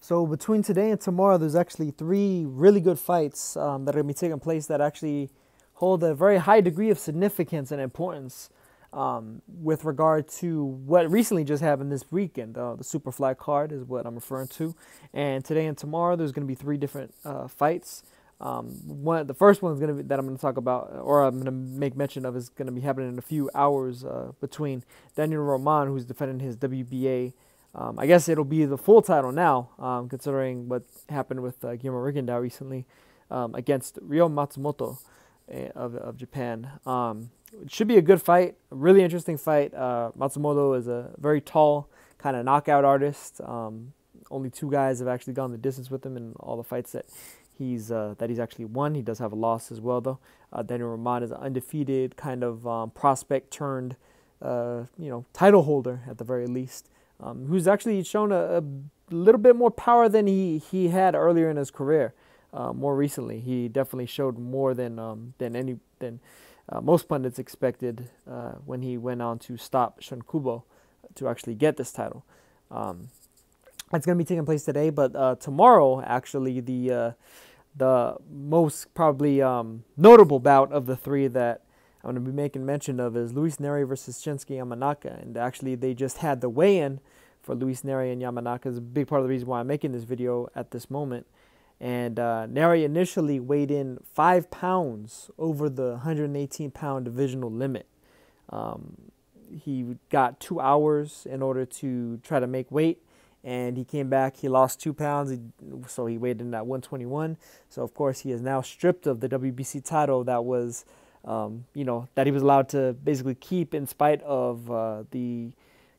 So between today and tomorrow, there's actually three really good fights um, that are going to be taking place that actually hold a very high degree of significance and importance um, with regard to what recently just happened this weekend. Uh, the Superfly card is what I'm referring to. And today and tomorrow, there's going to be three different uh, fights. Um, one, the first one going to be that I'm going to talk about, or I'm going to make mention of, is going to be happening in a few hours uh, between Daniel Roman, who's defending his WBA um, I guess it'll be the full title now, um, considering what happened with uh, Guillermo Rigondeaux recently um, against Ryo Matsumoto eh, of, of Japan. Um, it should be a good fight, a really interesting fight. Uh, Matsumoto is a very tall kind of knockout artist. Um, only two guys have actually gone the distance with him in all the fights that he's uh, that he's actually won. He does have a loss as well, though. Uh, Daniel Ramon is an undefeated kind of um, prospect turned, uh, you know, title holder at the very least um, who's actually shown a, a, little bit more power than he, he had earlier in his career. Uh, more recently, he definitely showed more than um, than any than uh, most pundits expected uh, when he went on to stop Shun Kubo to actually get this title. Um, it's going to be taking place today, but uh, tomorrow actually the uh, the most probably um, notable bout of the three that I'm going to be making mention of is Luis Neri versus Shinsuke Yamanaka. And actually, they just had the weigh in for Luis Neri and Yamanaka, is a big part of the reason why I'm making this video at this moment. And uh, Neri initially weighed in five pounds over the 118 pound divisional limit. Um, he got two hours in order to try to make weight and he came back. He lost two pounds, so he weighed in at 121. So of course he is now stripped of the WBC title that was um, you know, that he was allowed to basically keep in spite of uh, the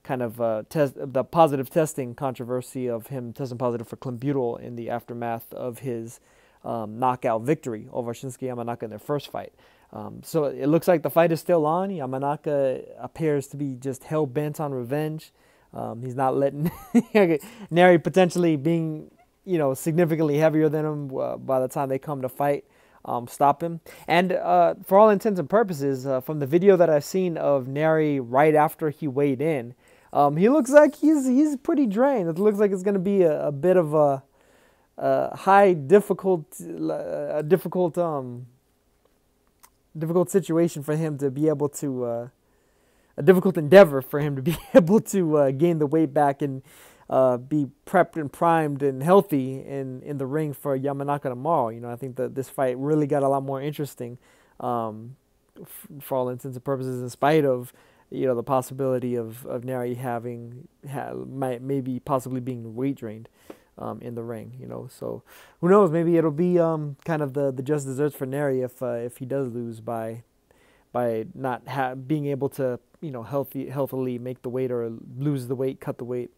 kind of uh, test, the positive testing controversy of him testing positive for clenbuterol in the aftermath of his um, knockout victory over Shinsuke Yamanaka in their first fight. Um, so it looks like the fight is still on. Yamanaka appears to be just hell bent on revenge. Um, he's not letting Neri potentially being, you know, significantly heavier than him uh, by the time they come to fight um, stop him. And uh, for all intents and purposes, uh, from the video that I've seen of Neri right after he weighed in, um, he looks like he's he's pretty drained. It looks like it's going to be a, a, bit of a, a high difficult a difficult um, difficult situation for him to be able to uh, a difficult endeavor for him to be able to uh, gain the weight back and uh, be prepped and primed and healthy in, in the ring for Yamanaka tomorrow. You know, I think that this fight really got a lot more interesting um, f- for all intents and purposes, in spite of you know the possibility of of Neri having ha- might maybe possibly being weight drained. Um, in the ring, you know, so who knows? Maybe it'll be um, kind of the, the just desserts for Neri if uh, if he does lose by by not ha- being able to you know healthy healthily make the weight or lose the weight, cut the weight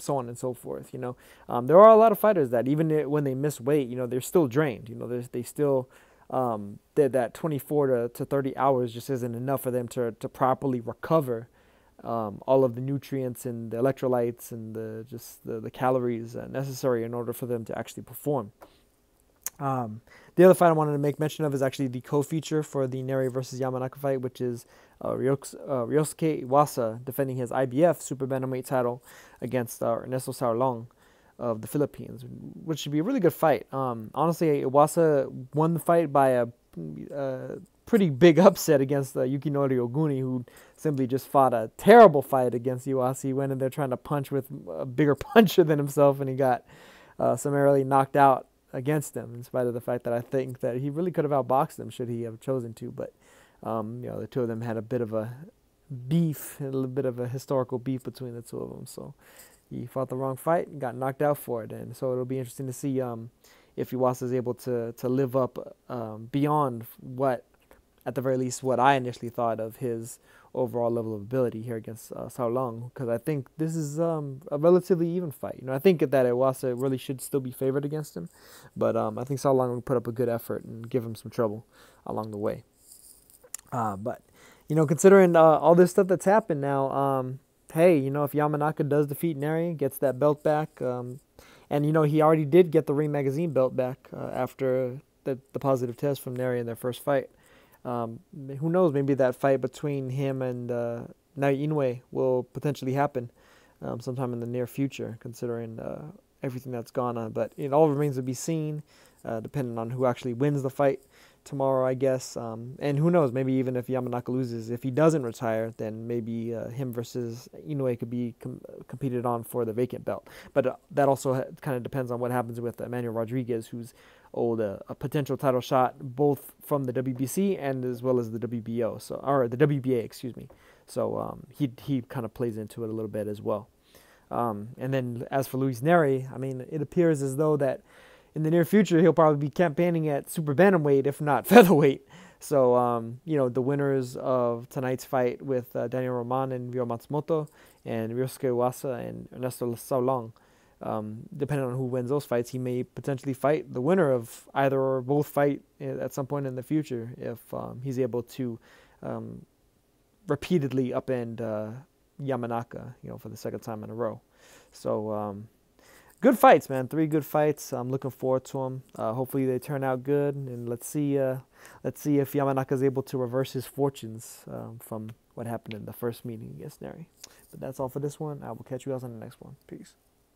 so on and so forth. You know, um, there are a lot of fighters that even when they miss weight, you know, they're still drained. You know, they still um, that that 24 to, to 30 hours just isn't enough for them to to properly recover um, all of the nutrients and the electrolytes and the just the, the calories uh, necessary in order for them to actually perform. Um, the other fight I wanted to make mention of is actually the co-feature for the Neri versus Yamanaka fight, which is uh, Ryos- uh, Ryosuke Iwasa defending his IBF super bantamweight title against uh, Ernesto Sarlong of the Philippines, which should be a really good fight. Um, honestly, Iwasa won the fight by a, a uh, pretty big upset against uh, Yukinori Oguni, who simply just fought a terrible fight against Iwasa. He went in there trying to punch with a bigger puncher than himself, and he got uh, summarily knocked out against him, in spite of the fact that I think that he really could have outboxed them should he have chosen to. But um, you know, the two of them had a bit of a beef, a little bit of a historical beef between the two of them. So he fought the wrong fight and got knocked out for it. And so it'll be interesting to see um, if Iwasa is able to to live up um, beyond what, at the very least, what I initially thought of his overall level of ability here against uh, Sao Long because I think this is um, a relatively even fight. You know, I think that Iwasa really should still be favored against him, but um, I think Sao Long will put up a good effort and give him some trouble along the way. Uh, but you know, considering uh, all this stuff that's happened now, um, hey, you know, if Yamanaka does defeat Neri, gets that belt back, um, and you know, he already did get the Ring Magazine belt back uh, after the, the positive test from Neri in their first fight um, who knows? Maybe that fight between him and uh, Nai Inoue will potentially happen um, sometime in the near future, considering uh, everything that's gone on. But it all remains to be seen uh, depending on who actually wins the fight tomorrow, I guess. Um, and who knows, maybe even if Yamanaka loses, if he doesn't retire, then maybe uh, him versus Inoue could be com- competed on for the vacant belt. But uh, that also ha- kind of depends on what happens with Emmanuel Rodriguez, who's owed a, a, potential title shot both from the WBC and as well as the WBO, so or the WBA, excuse me. So um, he he kind of plays into it a little bit as well. Um, and then as for Luis Neri, I mean, it appears as though that in the near future, he'll probably be campaigning at super bantamweight, if not featherweight. So, um, you know, the winners of tonight's fight with uh, Daniel Roman and Ryo Matsumoto and Ryosuke Iwasa and Ernesto Saulong, um, depending on who wins those fights, he may potentially fight the winner of either or both fight eh, at some point in the future if um, he's able to um, repeatedly upend uh, Yamanaka, you know, for the second time in a row. So, um, good fights, man. Three good fights. I'm looking forward to them. Uh, hopefully they turn out good, and let's see. Uh, let's see if Yamanaka is able to reverse his fortunes um, from what happened in the first meeting against Neri. But that's all for this one. I will catch you guys on the next one. Peace.